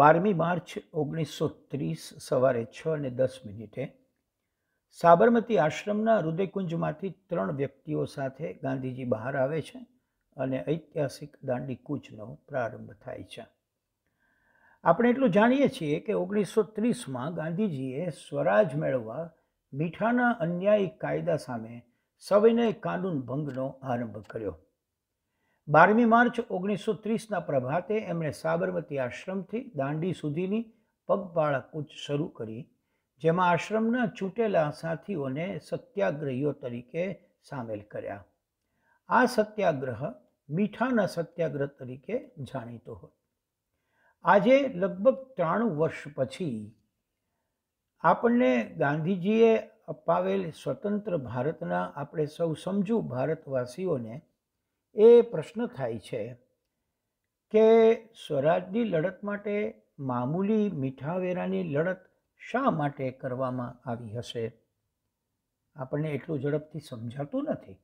બારમી માર્ચ ઓગણીસો ત્રીસ સવારે છ અને દસ મિનિટે સાબરમતી આશ્રમના હૃદયકુંજમાંથી ત્રણ વ્યક્તિઓ સાથે ગાંધીજી બહાર આવે છે અને ઐતિહાસિક દાંડી કૂચનો પ્રારંભ થાય છે આપણે એટલું જાણીએ છીએ કે ઓગણીસો ત્રીસમાં ગાંધીજીએ સ્વરાજ મેળવવા મીઠાના અન્યાયી કાયદા સામે સવિનય કાનૂન ભંગનો આરંભ કર્યો બારમી માર્ચ ઓગણીસો ત્રીસના પ્રભાતે એમણે સાબરમતી આશ્રમથી દાંડી સુધીની પગપાળા કૂચ શરૂ કરી જેમાં આશ્રમના ચૂંટેલા સાથીઓને સત્યાગ્રહીઓ તરીકે સામેલ કર્યા આ સત્યાગ્રહ મીઠાના સત્યાગ્રહ તરીકે જાણીતો હતો આજે લગભગ ત્રાણું વર્ષ પછી આપણને ગાંધીજીએ અપાવેલ સ્વતંત્ર ભારતના આપણે સૌ સમજુ ભારતવાસીઓને એ પ્રશ્ન થાય છે કે સ્વરાજની લડત માટે મામૂલી મીઠાવેરાની લડત શા માટે કરવામાં આવી હશે આપણને એટલું ઝડપથી સમજાતું નથી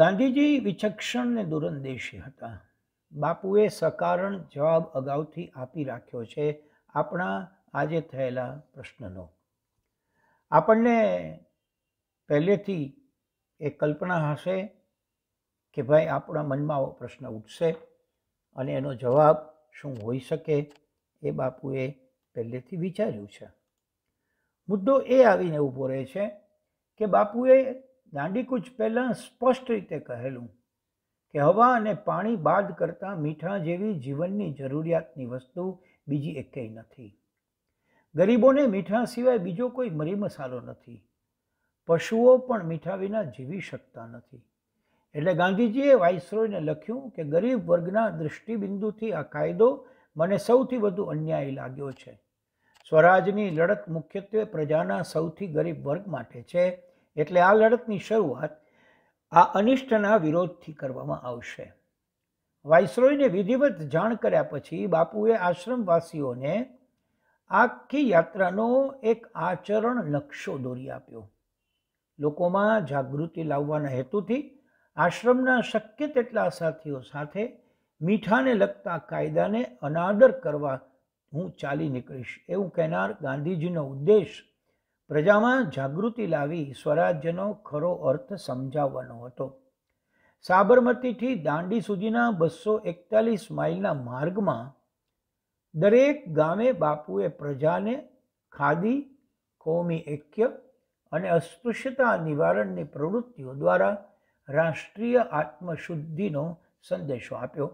ગાંધીજી વિચક્ષણ ને દૂરંદેશી હતા બાપુએ સકારણ જવાબ અગાઉથી આપી રાખ્યો છે આપણા આજે થયેલા પ્રશ્નનો આપણને પહેલેથી એ કલ્પના હશે કે ભાઈ આપણા મનમાં આવો પ્રશ્ન ઉઠશે અને એનો જવાબ શું હોઈ શકે એ બાપુએ પહેલેથી વિચાર્યું છે મુદ્દો એ આવીને ઊભો રહે છે કે બાપુએ દાંડીકૂચ પહેલાં સ્પષ્ટ રીતે કહેલું કે હવા અને પાણી બાદ કરતાં મીઠા જેવી જીવનની જરૂરિયાતની વસ્તુ બીજી એકેય નથી ગરીબોને મીઠા સિવાય બીજો કોઈ મરી મસાલો નથી પશુઓ પણ મીઠા વિના જીવી શકતા નથી એટલે ગાંધીજીએ વાઇસરોયને લખ્યું કે ગરીબ વર્ગના દૃષ્ટિબિંદુથી આ કાયદો મને સૌથી વધુ અન્યાય લાગ્યો છે સ્વરાજની લડત મુખ્યત્વે પ્રજાના સૌથી ગરીબ વર્ગ માટે છે એટલે આ લડતની શરૂઆત આ અનિષ્ટના વિરોધથી કરવામાં આવશે વાઇસરોયને વિધિવત જાણ કર્યા પછી બાપુએ આશ્રમવાસીઓને આખી યાત્રાનો એક આચરણ નકશો દોરી આપ્યો લોકોમાં જાગૃતિ લાવવાના હેતુથી આશ્રમના શક્ય તેટલા સાથીઓ સાથે મીઠાને લગતા કાયદાને અનાદર કરવા હું ચાલી નીકળીશ એવું કહેનાર ગાંધીજીનો ઉદ્દેશ પ્રજામાં જાગૃતિ લાવી સ્વરાજ્યનો ખરો અર્થ સમજાવવાનો હતો સાબરમતીથી દાંડી સુધીના બસો એકતાલીસ માઇલના માર્ગમાં દરેક ગામે બાપુએ પ્રજાને ખાદી કોમી ઐક્ય અને અસ્પૃશ્યતા નિવારણની પ્રવૃત્તિઓ દ્વારા રાષ્ટ્રીય આત્મશુદ્ધિનો સંદેશો આપ્યો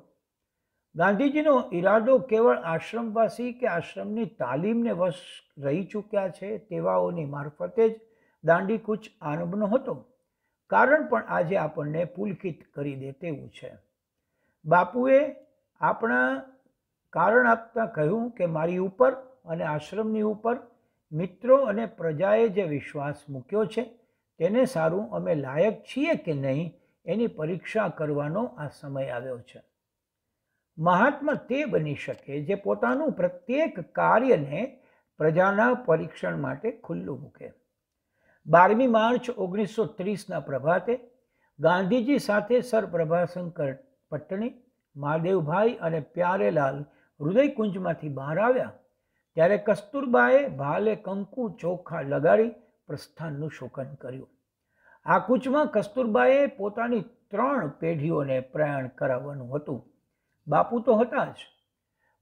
ગાંધીજીનો ઈરાદો કેવળ આશ્રમવાસી કે આશ્રમની તાલીમને વશ રહી ચૂક્યા છે તેવાઓની મારફતે જ દાંડીકૂચ આરંભનો હતો કારણ પણ આજે આપણને પુલકિત કરી દે તેવું છે બાપુએ આપણા કારણ આપતા કહ્યું કે મારી ઉપર અને આશ્રમની ઉપર મિત્રો અને પ્રજાએ જે વિશ્વાસ મૂક્યો છે તેને સારું અમે લાયક છીએ કે નહીં એની પરીક્ષા કરવાનો આ સમય આવ્યો છે મહાત્મા તે બની શકે જે પોતાનું પ્રત્યેક કાર્યને પ્રજાના પરીક્ષણ માટે ખુલ્લું મૂકે બારમી માર્ચ ઓગણીસો ત્રીસના પ્રભાતે ગાંધીજી સાથે સર પ્રભાશંકર પટ્ટણી મહાદેવભાઈ અને પ્યારેલાલ હૃદયકુંજમાંથી બહાર આવ્યા ત્યારે કસ્તુરબાએ ભાલે કંકુ ચોખા લગાડી પ્રસ્થાનનું શોકન કર્યું આ કૂચમાં કસ્તુરબાએ પોતાની ત્રણ પેઢીઓને પ્રયાણ કરાવવાનું હતું બાપુ તો હતા જ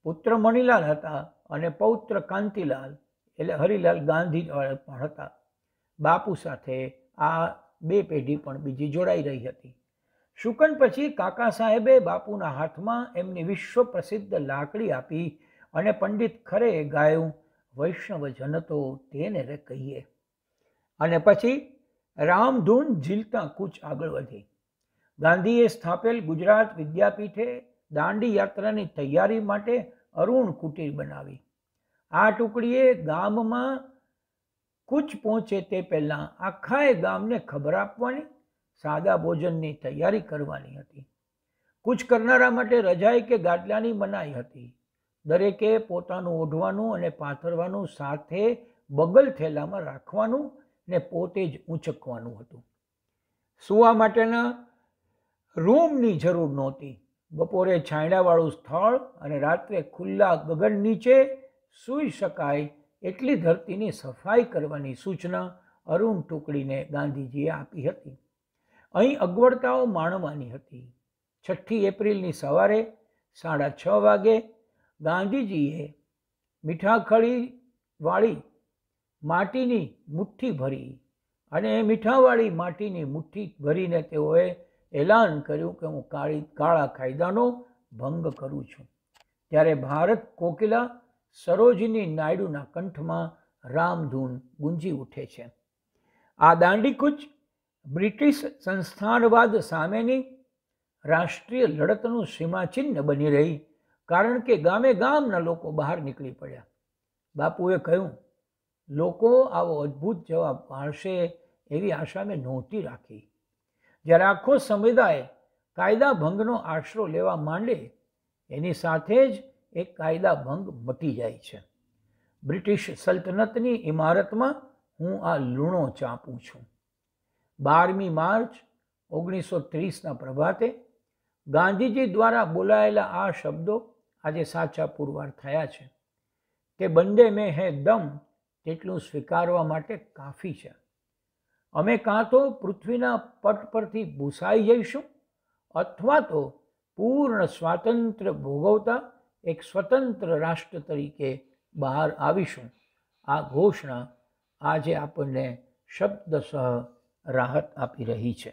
પુત્ર મણિલાલ હતા અને પૌત્ર કાંતિલાલ એટલે હરિલાલ ગાંધી પણ હતા બાપુ સાથે આ બે પેઢી પણ બીજી જોડાઈ રહી હતી શુકન પછી કાકા સાહેબે બાપુના હાથમાં એમની વિશ્વ પ્રસિદ્ધ લાકડી આપી અને પંડિત ખરે ગાયું વૈષ્ણવજન તો તેને રે કહીએ અને પછી રામધૂન ઝીલતા કૂચ આગળ વધી ગાંધીએ સ્થાપેલ ગુજરાત વિદ્યાપીઠે દાંડી યાત્રાની તૈયારી માટે અરુણ કુટીર બનાવી આ ટુકડીએ ગામમાં કૂચ પહોંચે તે પહેલાં આખાએ ગામને ખબર આપવાની સાદા ભોજનની તૈયારી કરવાની હતી કૂચ કરનારા માટે રજાઈ કે ગાદલાની મનાઈ હતી દરેકે પોતાનું ઓઢવાનું અને પાથરવાનું સાથે બગલ થેલામાં રાખવાનું ને પોતે જ ઊંચકવાનું હતું સૂવા માટેના રૂમની જરૂર નહોતી બપોરે છાંયડાવાળું સ્થળ અને રાત્રે ખુલ્લા ગગન નીચે સૂઈ શકાય એટલી ધરતીની સફાઈ કરવાની સૂચના અરુણ ટુકડીને ગાંધીજીએ આપી હતી અહીં અગવડતાઓ માણવાની હતી છઠ્ઠી એપ્રિલની સવારે સાડા છ વાગે ગાંધીજીએ મીઠાખળીવાળી માટીની મુઠ્ઠી ભરી અને એ મીઠાવાળી માટીની મુઠ્ઠી ભરીને તેઓએ એલાન કર્યું કે હું કાળી કાળા કાયદાનો ભંગ કરું છું ત્યારે ભારત કોકિલા સરોજની નાયડુના કંઠમાં રામધૂન ગુંજી ઉઠે છે આ દાંડીકૂચ બ્રિટિશ સંસ્થાનવાદ સામેની રાષ્ટ્રીય લડતનું સીમાચિહ્ન બની રહી કારણ કે ગામે ગામના લોકો બહાર નીકળી પડ્યા બાપુએ કહ્યું લોકો આવો અદ્ભુત જવાબ માણશે એવી આશા મેં નહોતી રાખી જ્યારે આખો સમુદાય કાયદા ભંગનો આશરો લેવા માંડે એની સાથે જ એ કાયદા ભંગ મટી જાય છે બ્રિટિશ સલ્તનતની ઇમારતમાં હું આ લૂણો ચાંપું છું બારમી માર્ચ ઓગણીસો ત્રીસના પ્રભાતે ગાંધીજી દ્વારા બોલાયેલા આ શબ્દો આજે સાચા પુરવાર થયા છે તે બંને મેં હે દમ તેટલું સ્વીકારવા માટે કાફી છે અમે કાં તો પૃથ્વીના પટ પરથી ભૂસાઈ જઈશું અથવા તો પૂર્ણ સ્વાતંત્ર્ય ભોગવતા એક સ્વતંત્ર રાષ્ટ્ર તરીકે બહાર આવીશું આ ઘોષણા આજે આપણને શબ્દશઃ રાહત આપી રહી છે